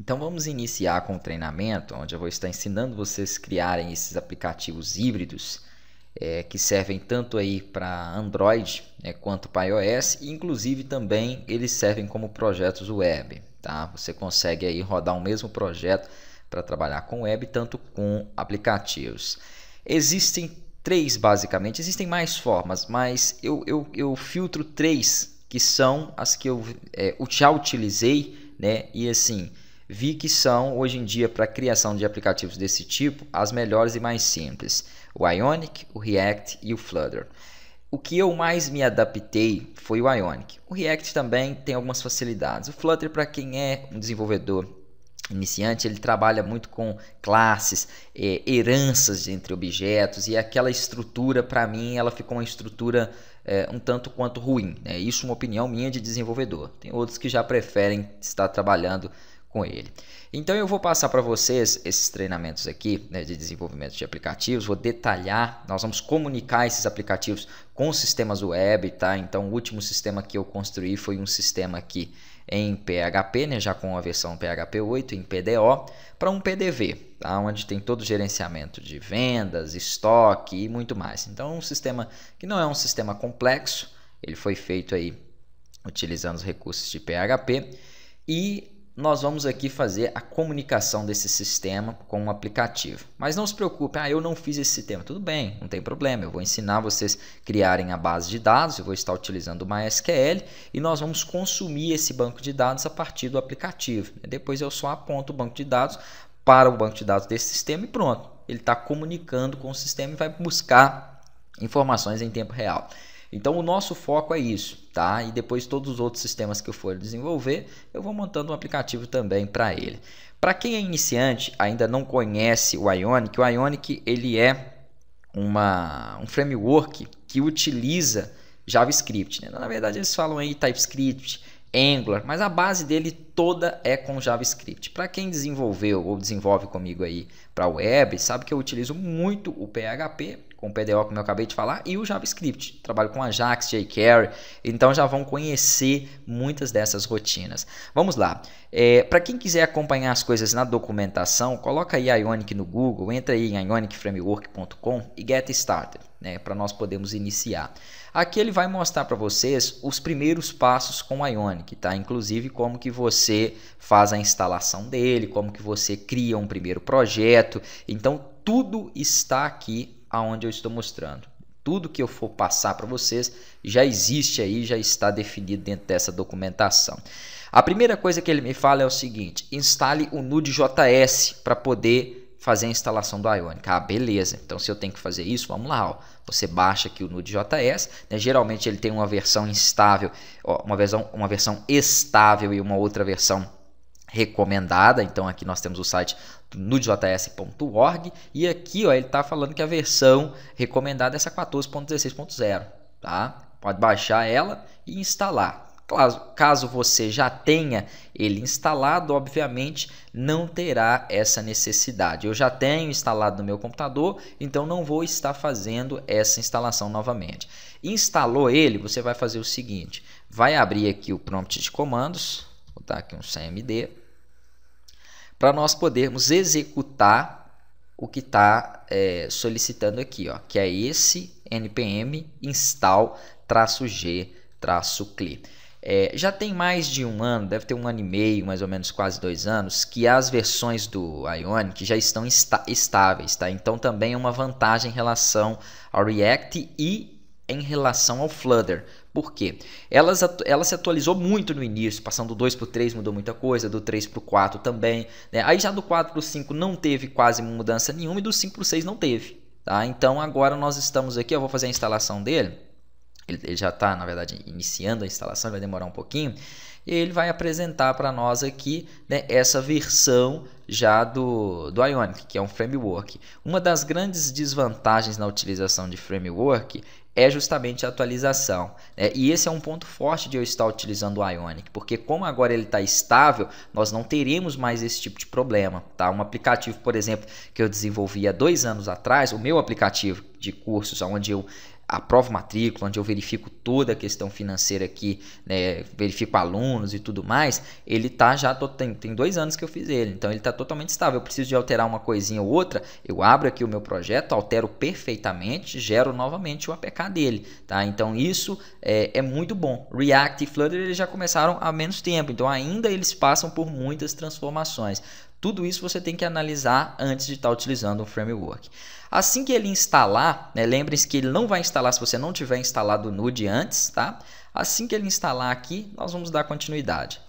Então vamos iniciar com o treinamento, onde eu vou estar ensinando vocês a criarem esses aplicativos híbridos é, que servem tanto aí para Android né, quanto para iOS, e inclusive também eles servem como projetos web. Tá? Você consegue aí rodar o mesmo projeto para trabalhar com web, tanto com aplicativos. Existem três basicamente, existem mais formas, mas eu, eu, eu filtro três que são as que eu é, já utilizei, né? E assim, vi que são, hoje em dia, para criação de aplicativos desse tipo, as melhores e mais simples: o Ionic, o React e o Flutter. O que eu mais me adaptei foi o Ionic. O React também tem algumas facilidades. O Flutter, para quem é um desenvolvedor iniciante, ele trabalha muito com classes, é, heranças entre objetos e aquela estrutura, para mim, ela ficou uma estrutura é, um tanto quanto ruim. Né? Isso é uma opinião minha de desenvolvedor. Tem outros que já preferem estar trabalhando com ele. Então eu vou passar para vocês esses treinamentos aqui né, de desenvolvimento de aplicativos, vou detalhar, nós vamos comunicar esses aplicativos com sistemas web, tá? Então o último sistema que eu construí foi um sistema aqui em PHP, né, já com a versão PHP 8 em PDO, para um PDV, tá? onde tem todo o gerenciamento de vendas, estoque e muito mais. Então um sistema que não é um sistema complexo, ele foi feito aí utilizando os recursos de PHP e nós vamos aqui fazer a comunicação desse sistema com um aplicativo. Mas não se preocupe, ah, eu não fiz esse sistema. Tudo bem, não tem problema. Eu vou ensinar vocês a criarem a base de dados, eu vou estar utilizando o MySQL e nós vamos consumir esse banco de dados a partir do aplicativo. Depois eu só aponto o banco de dados para o banco de dados desse sistema e pronto. Ele está comunicando com o sistema e vai buscar informações em tempo real. Então o nosso foco é isso, tá? E depois todos os outros sistemas que eu for desenvolver, eu vou montando um aplicativo também para ele. Para quem é iniciante, ainda não conhece o Ionic, o Ionic ele é uma, um framework que utiliza JavaScript. Né? Na verdade, eles falam aí TypeScript, Angular, mas a base dele toda é com JavaScript. Para quem desenvolveu ou desenvolve comigo aí para web, sabe que eu utilizo muito o PHP, com o PDO como eu acabei de falar, e o JavaScript. Trabalho com Ajax, jQuery, então já vão conhecer muitas dessas rotinas. Vamos lá. É, para quem quiser acompanhar as coisas na documentação, coloca aí Ionic no Google, entra aí em ionicframework.com e get started né, para nós podermos iniciar. Aqui ele vai mostrar para vocês os primeiros passos com o Ionic, tá? Inclusive como que você faz a instalação dele, como que você cria um primeiro projeto. Então tudo está aqui aonde eu estou mostrando. Tudo que eu for passar para vocês já existe aí, já está definido dentro dessa documentação. A primeira coisa que ele me fala é o seguinte: instale o Node.js para poder fazer a instalação do Ionic. Ah, beleza. Então, se eu tenho que fazer isso, vamos lá. Ó. Você baixa aqui o Node.js. Né? Geralmente, ele tem uma versão instável, ó, uma, versão, uma versão estável e uma outra versão recomendada. Então, aqui nós temos o site nudejs.org e aqui ó, ele está falando que a versão recomendada é essa 14.16.0. Tá? Pode baixar ela e instalar. Caso, você já tenha ele instalado, obviamente não terá essa necessidade. Eu já tenho instalado no meu computador, então não vou estar fazendo essa instalação novamente. Instalou ele, você vai fazer o seguinte: vai abrir aqui o prompt de comandos, vou botar aqui um CMD, para nós podermos executar o que está é, solicitando aqui, ó, que é esse npm install-g-cli. É, já tem mais de um ano, deve ter um ano e meio, mais ou menos quase dois anos, que as versões do Ionic já estão estáveis, tá? Então também é uma vantagem em relação ao React e em relação ao Flutter. Por quê? Ela, ela se atualizou muito no início, passando do 2 para o 3 mudou muita coisa, do 3 para o 4 também. Né? Aí já do 4 para o 5 não teve quase mudança nenhuma e do 5 para o 6 não teve. Tá? Então agora nós estamos aqui, eu vou fazer a instalação dele ele, ele já está, na verdade, iniciando a instalação, vai demorar um pouquinho, e ele vai apresentar para nós aqui né, essa versão já do, do Ionic, que é um framework. Uma das grandes desvantagens na utilização de framework é justamente a atualização. Né? E esse é um ponto forte de eu estar utilizando o Ionic, porque como agora ele está estável, nós não teremos mais esse tipo de problema. Tá? Um aplicativo, por exemplo, que eu desenvolvi há dois anos atrás, o meu aplicativo de cursos, onde eu aprovo matrícula, onde eu verifico toda a questão financeira aqui, né, verifico alunos e tudo mais, ele tá já tô, tem, tem dois anos que eu fiz ele, então ele está totalmente estável. Eu preciso de alterar uma coisinha ou outra, eu abro aqui o meu projeto, altero perfeitamente, gero novamente o APK dele, tá? Então isso é, é muito bom. React e Flutter eles já começaram há menos tempo, então ainda eles passam por muitas transformações. Tudo isso você tem que analisar antes de estar tá utilizando um framework. Assim que ele instalar, né, se que ele não vai instalar se você não tiver instalado o node antes, tá? Assim que ele instalar aqui, nós vamos dar continuidade.